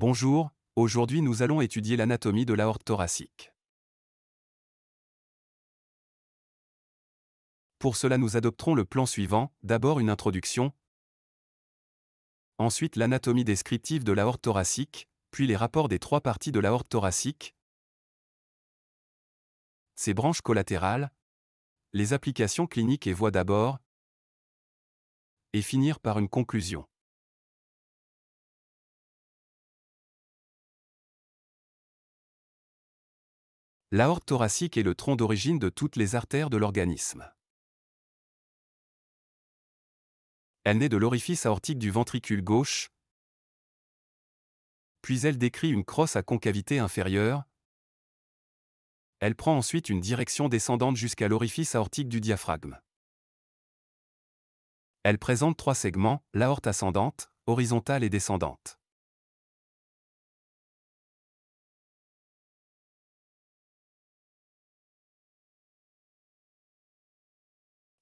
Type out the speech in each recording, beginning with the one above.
Bonjour, aujourd'hui nous allons étudier l'anatomie de l'aorte thoracique. Pour cela nous adopterons le plan suivant, d'abord une introduction, ensuite l'anatomie descriptive de l'aorte thoracique, puis les rapports des trois parties de l'aorte thoracique, ses branches collatérales, les applications cliniques et voies d'abord, et finir par une conclusion. L'aorte thoracique est le tronc d'origine de toutes les artères de l'organisme. Elle naît de l'orifice aortique du ventricule gauche, puis elle décrit une crosse à concavité inférieure. Elle prend ensuite une direction descendante jusqu'à l'orifice aortique du diaphragme. Elle présente trois segments, l'aorte ascendante, horizontale et descendante.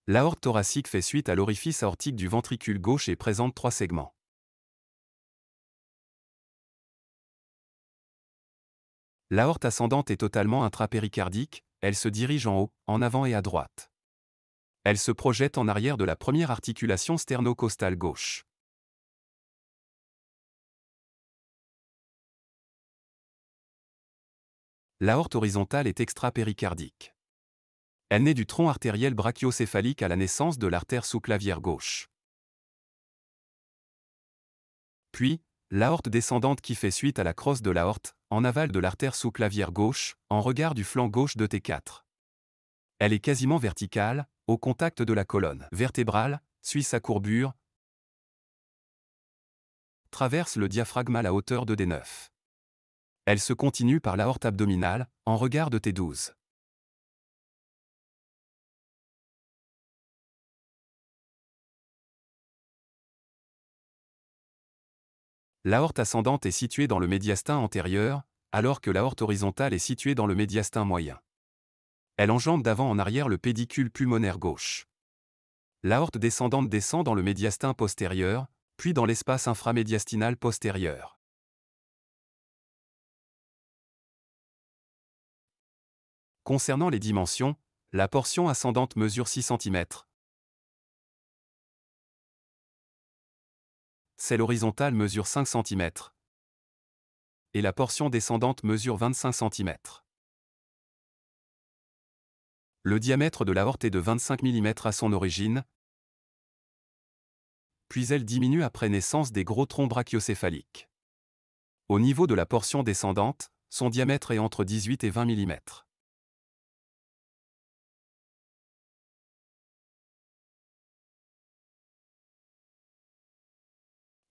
L'aorte thoracique fait suite à l'orifice aortique du ventricule gauche et présente trois segments. L'aorte ascendante est totalement intrapéricardique, elle se dirige en haut, en avant et à droite. Elle se projette en arrière de la première articulation sternocostale gauche. L'aorte horizontale est extrapéricardique. Elle naît du tronc artériel brachiocéphalique à la naissance de l'artère sous-clavière gauche. Puis, l'aorte descendante qui fait suite à la crosse de l'aorte, en aval de l'artère sous-clavière gauche, en regard du flanc gauche de T4. Elle est quasiment verticale, au contact de la colonne vertébrale, suit sa courbure, traverse le diaphragme à la hauteur de D9. Elle se continue par l'aorte abdominale, en regard de T12. L'aorte ascendante est située dans le médiastin antérieur, alors que l'aorte horizontale est située dans le médiastin moyen. Elle enjambe d'avant en arrière le pédicule pulmonaire gauche. L'aorte descendante descend dans le médiastin postérieur, puis dans l'espace inframédiastinal postérieur. Concernant les dimensions, la portion ascendante mesure 6 cm, Celle horizontale mesure 5 cm. Et la portion descendante mesure 25 cm. Le diamètre de l'aorte est de 25 mm à son origine, puis elle diminue après naissance des gros troncs brachiocéphaliques. Au niveau de la portion descendante, son diamètre est entre 18 et 20 mm.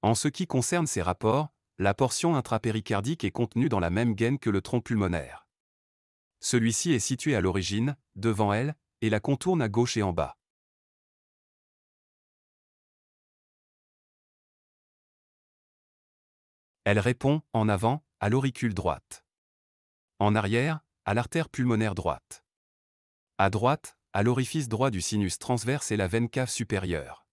En ce qui concerne ces rapports, la portion intrapéricardique est contenue dans la même gaine que le tronc pulmonaire. Celui-ci est situé à l'origine, devant elle, et la contourne à gauche et en bas. Elle répond, en avant, à l'auricule droite. En arrière, à l'artère pulmonaire droite. À droite, à l'orifice droit du sinus transverse et la veine cave supérieure.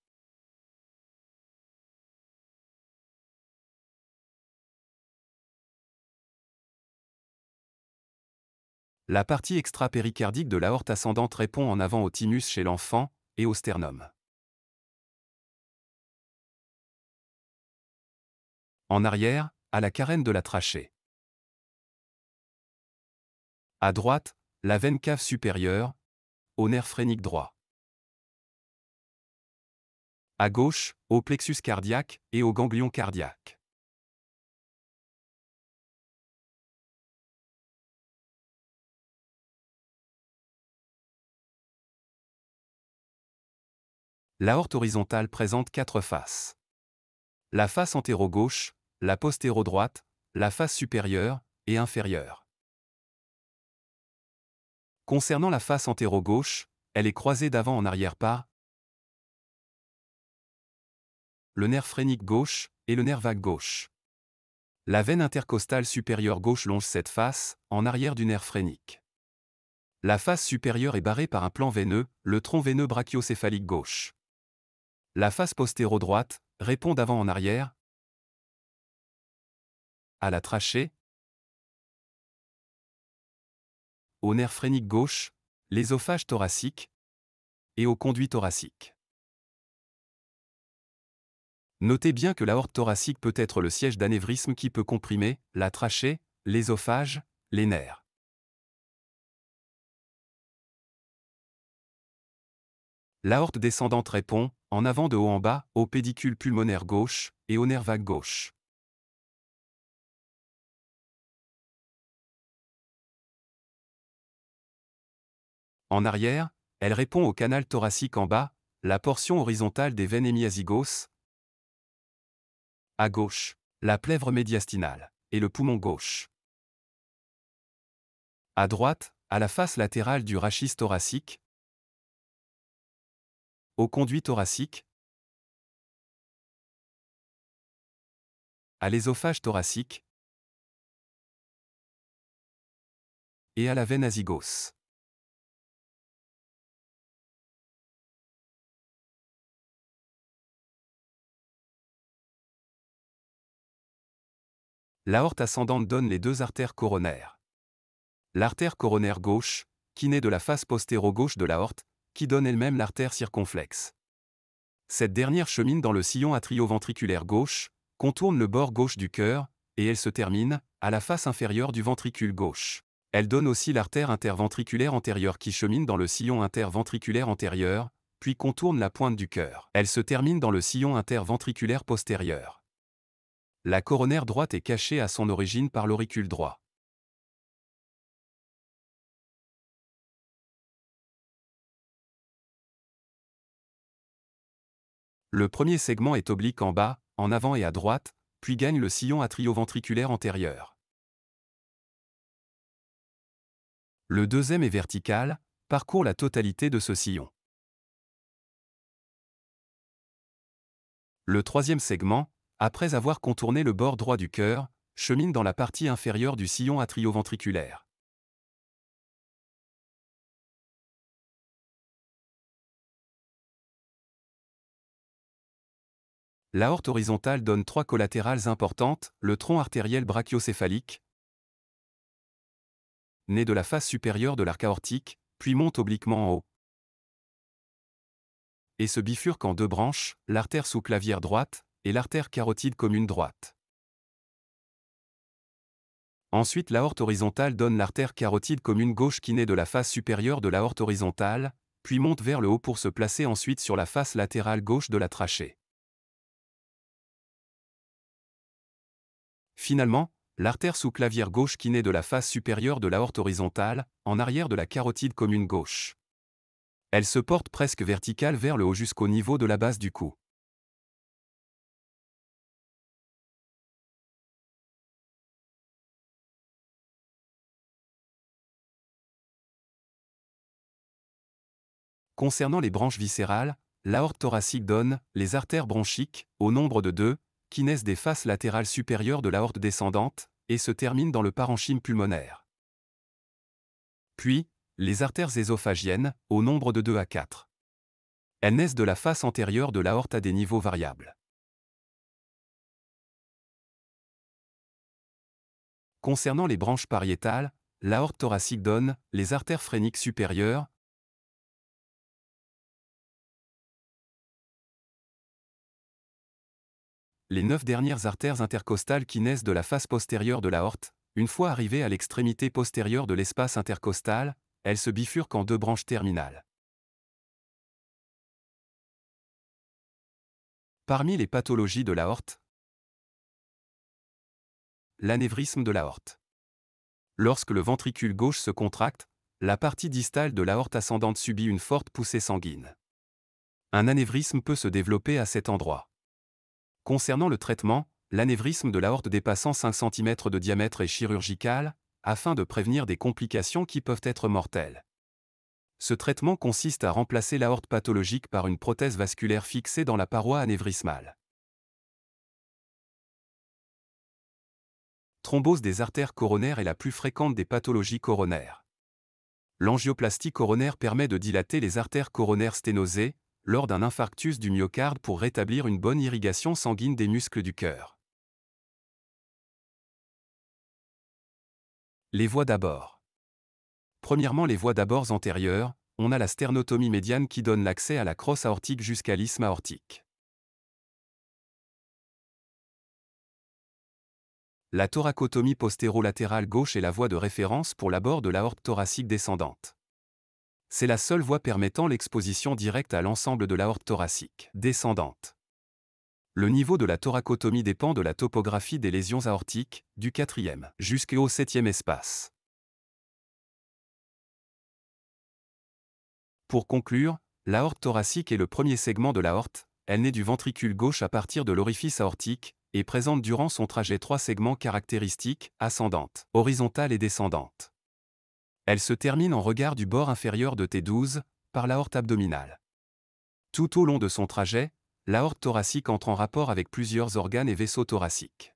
La partie extra-péricardique de l'aorte ascendante répond en avant au thymus chez l'enfant et au sternum. En arrière, à la carène de la trachée. À droite, la veine cave supérieure, au nerf phrénique droit. À gauche, au plexus cardiaque et au ganglion cardiaque. L'aorte horizontale présente quatre faces. La face antéro-gauche, la postéro-droite, la face supérieure et inférieure. Concernant la face antéro-gauche, elle est croisée d'avant en arrière par le nerf phrénique gauche et le nerf vague gauche. La veine intercostale supérieure gauche longe cette face, en arrière du nerf phrénique. La face supérieure est barrée par un plan veineux, le tronc veineux brachiocéphalique gauche. La face postéro-droite, répond d'avant en arrière. À la trachée. Au nerf phrénique gauche, l'ésophage thoracique et au conduit thoracique. Notez bien que l'aorte thoracique peut être le siège d'anévrisme qui peut comprimer la trachée, l'ésophage, les nerfs. La horte descendante répond, en avant de haut en bas, au pédicule pulmonaire gauche et au nerf vague gauche. En arrière, elle répond au canal thoracique en bas, la portion horizontale des veines hémiazygos. À gauche, la plèvre médiastinale et le poumon gauche. À droite, à la face latérale du rachis thoracique, au conduit thoracique, À l'ésophage thoracique Et à la veine azygos. L'aorte ascendante donne les deux artères coronaires. L'artère coronaire gauche, qui naît de la face postéro-gauche de l'aorte, qui donne elle-même l'artère circonflexe. Cette dernière chemine dans le sillon atrioventriculaire gauche, contourne le bord gauche du cœur, et elle se termine, à la face inférieure du ventricule gauche. Elle donne aussi l'artère interventriculaire antérieure qui chemine dans le sillon interventriculaire antérieur, puis contourne la pointe du cœur. Elle se termine dans le sillon interventriculaire postérieur. La coronaire droite est cachée à son origine par l'auricule droit. Le premier segment est oblique en bas, en avant et à droite, puis gagne le sillon atrioventriculaire antérieur. Le deuxième est vertical, parcourt la totalité de ce sillon. Le troisième segment, après avoir contourné le bord droit du cœur, chemine dans la partie inférieure du sillon atrioventriculaire. L'aorte horizontale donne trois collatérales importantes, le tronc artériel brachiocéphalique, né de la face supérieure de l'arc aortique, puis monte obliquement en haut. Et se bifurque en deux branches, l'artère sous-clavière droite et l'artère carotide commune droite. Ensuite, l'aorte horizontale donne l'artère carotide commune gauche qui naît de la face supérieure de l'aorte horizontale, puis monte vers le haut pour se placer ensuite sur la face latérale gauche de la trachée. Finalement, l'artère sous-clavière gauche qui naît de la face supérieure de l'aorte horizontale, en arrière de la carotide commune gauche. Elle se porte presque verticale vers le haut jusqu'au niveau de la base du cou. Concernant les branches viscérales, l'aorte thoracique donne les artères bronchiques, au nombre de deux, qui naissent des faces latérales supérieures de l'aorte descendante, et se terminent dans le parenchyme pulmonaire. Puis, les artères ésophagiennes, au nombre de 2 à 4. Elles naissent de la face antérieure de l'aorte à des niveaux variables. Concernant les branches pariétales, l'aorte thoracique donne les artères phréniques supérieures, les neuf dernières artères intercostales qui naissent de la face postérieure de l'aorte, une fois arrivées à l'extrémité postérieure de l'espace intercostal, elles se bifurquent en deux branches terminales. Parmi les pathologies de l'aorte, l'anévrisme de l'aorte. Lorsque le ventricule gauche se contracte, la partie distale de l'aorte ascendante subit une forte poussée sanguine. Un anévrisme peut se développer à cet endroit. Concernant le traitement, l'anévrisme de l'aorte dépassant 5 cm de diamètre est chirurgical, afin de prévenir des complications qui peuvent être mortelles. Ce traitement consiste à remplacer l'aorte pathologique par une prothèse vasculaire fixée dans la paroi anévrismale. Thrombose des artères coronaires est la plus fréquente des pathologies coronaires. L'angioplastie coronaire permet de dilater les artères coronaires sténosées, lors d'un infarctus du myocarde pour rétablir une bonne irrigation sanguine des muscles du cœur. Les voies d'abord. Premièrement, les voies d'abord antérieures, on a la sternotomie médiane qui donne l'accès à la crosse aortique jusqu'à l'isthme aortique. La thoracotomie postérolatérale gauche est la voie de référence pour l'abord de l'aorte thoracique descendante c'est la seule voie permettant l'exposition directe à l'ensemble de l'aorte thoracique descendante. Le niveau de la thoracotomie dépend de la topographie des lésions aortiques, du quatrième jusqu'au septième espace. Pour conclure, l'aorte thoracique est le premier segment de l'aorte, elle naît du ventricule gauche à partir de l'orifice aortique et présente durant son trajet trois segments caractéristiques, ascendante, horizontale et descendante. Elle se termine en regard du bord inférieur de T12, par l'aorte abdominale. Tout au long de son trajet, l'aorte thoracique entre en rapport avec plusieurs organes et vaisseaux thoraciques.